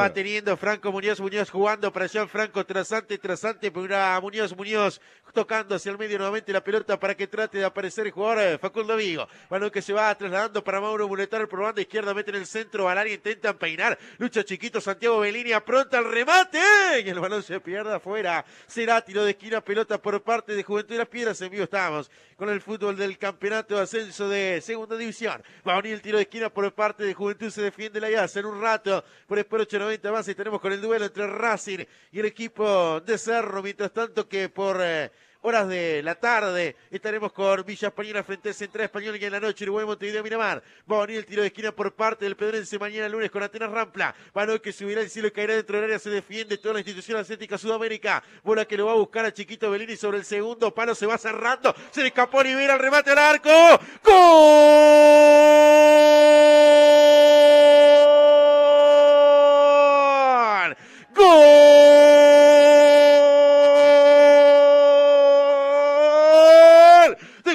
Va teniendo Franco Muñoz, Muñoz jugando para allá, Franco trasante, trasante, pues, Muñoz, Muñoz tocando hacia el medio nuevamente la pelota para que trate de aparecer el jugador eh, Facundo Vigo. Balón que se va trasladando para Mauro Muletar por banda izquierda, mete en el centro, al área intentan peinar, lucha chiquito Santiago Belini, pronta al remate, y el balón se pierde afuera. Será tiro de esquina, pelota por parte de Juventud de las Piedras, en vivo estamos con el fútbol del campeonato de ascenso de segunda división. Va a unir el tiro de esquina por parte de Juventud, se defiende la IAS en un rato por el base y tenemos con el duelo entre Racing y el equipo de Cerro. Mientras tanto que por... Eh, horas de la tarde. Estaremos con Villa Española frente a Central Español y en la noche el buen Montevideo Miramar. Va a venir el tiro de esquina por parte del Pedrense mañana lunes con Atenas Rampla. palo que subirá el cielo y caerá dentro del área. Se defiende toda la institución asiática Sudamérica. Bola que lo va a buscar a Chiquito Bellini sobre el segundo palo. Se va cerrando. Se le escapó Rivera, el remate al arco. ¡Gol!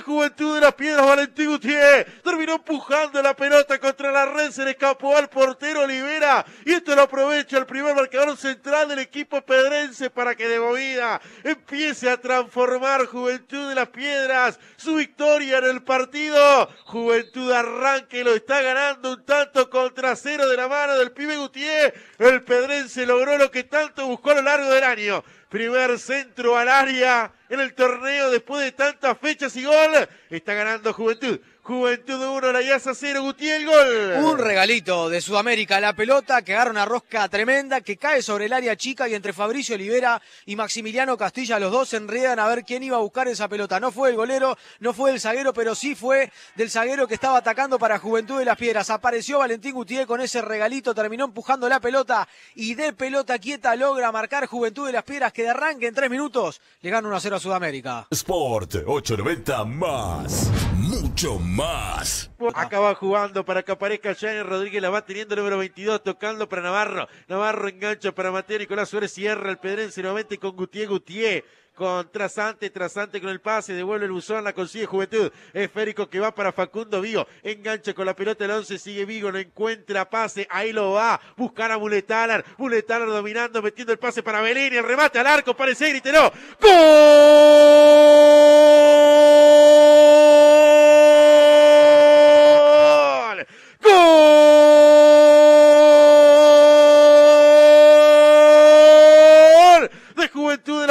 Juventud de las Piedras, Valentín Gutiérrez. Terminó empujando la pelota contra la red, se le escapó al portero Olivera. Y esto lo aprovecha el primer marcador central del equipo pedrense para que de movida empiece a transformar Juventud de las Piedras. Su victoria en el partido. Juventud arranque, lo está ganando un tanto contra cero de la mano del pibe Gutiérrez. El pedrense logró lo que tanto buscó a lo largo del año. Primer centro al área en el torneo después de tantas fechas y gol. Está ganando Juventud. Juventud 1, Yaza 0, Gutiérrez gol. Un regalito de Sudamérica, la pelota que agarra una rosca tremenda que cae sobre el área chica y entre Fabricio Olivera y Maximiliano Castilla, los dos se enredan a ver quién iba a buscar esa pelota. No fue el golero, no fue el zaguero, pero sí fue del zaguero que estaba atacando para Juventud de las Piedras. Apareció Valentín Gutiérrez con ese regalito, terminó empujando la pelota y de pelota quieta logra marcar Juventud de las Piedras que de arranque en tres minutos le gana 1 a 0 Sudamérica. Sport 890 más mucho más. Acaba jugando para que aparezca Jane Rodríguez, la va teniendo número 22, tocando para Navarro. Navarro engancha para Mateo Nicolás Suárez, cierra el Pedrense nuevamente con Gutiérrez Gutiérrez con Trasante, Trasante con el pase, devuelve el buzón, la consigue Juventud, esférico que va para Facundo Vigo, engancha con la pelota el 11, sigue Vigo, no encuentra pase, ahí lo va, buscar a Muletalar, Muletalar dominando, metiendo el pase para Belén, y el remate al arco, parece y no, ¡Gol!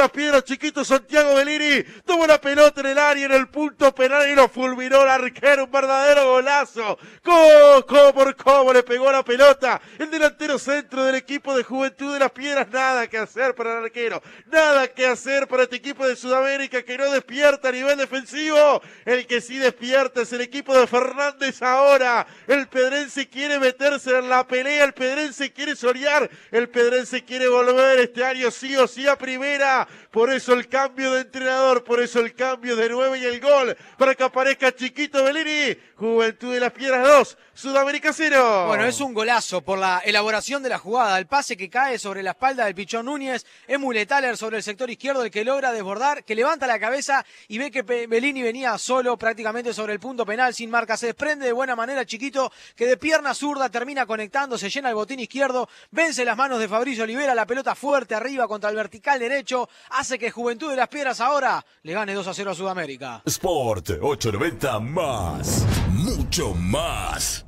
las piedras, chiquito Santiago Bellini. Tuvo la pelota en el área, en el punto penal y lo fulminó el arquero. Un verdadero golazo. cómo por cómo le pegó la pelota. El delantero centro del equipo de Juventud de las Piedras. Nada que hacer para el arquero. Nada que hacer para este equipo de Sudamérica que no despierta a nivel defensivo. El que sí despierta es el equipo de Fernández ahora. El Pedrense quiere meterse en la pelea. El Pedrense quiere solear. El Pedrense quiere volver este año sí o sí a primera. Por eso el cambio de entrenador, por eso el cambio de nueve y el gol para que aparezca Chiquito Bellini. Juventud de las Piedras 2, Sudamérica 0. Bueno, es un golazo por la elaboración de la jugada. El pase que cae sobre la espalda del Pichón Núñez. Emule sobre el sector izquierdo el que logra desbordar, que levanta la cabeza y ve que Bellini venía solo prácticamente sobre el punto penal sin marca. Se desprende de buena manera Chiquito que de pierna zurda termina conectando, se llena el botín izquierdo, vence las manos de Fabricio Olivera, la pelota fuerte arriba contra el vertical derecho, hace que Juventud de las Piedras ahora le gane 2 a 0 a Sudamérica. Sport 890 más, mucho más.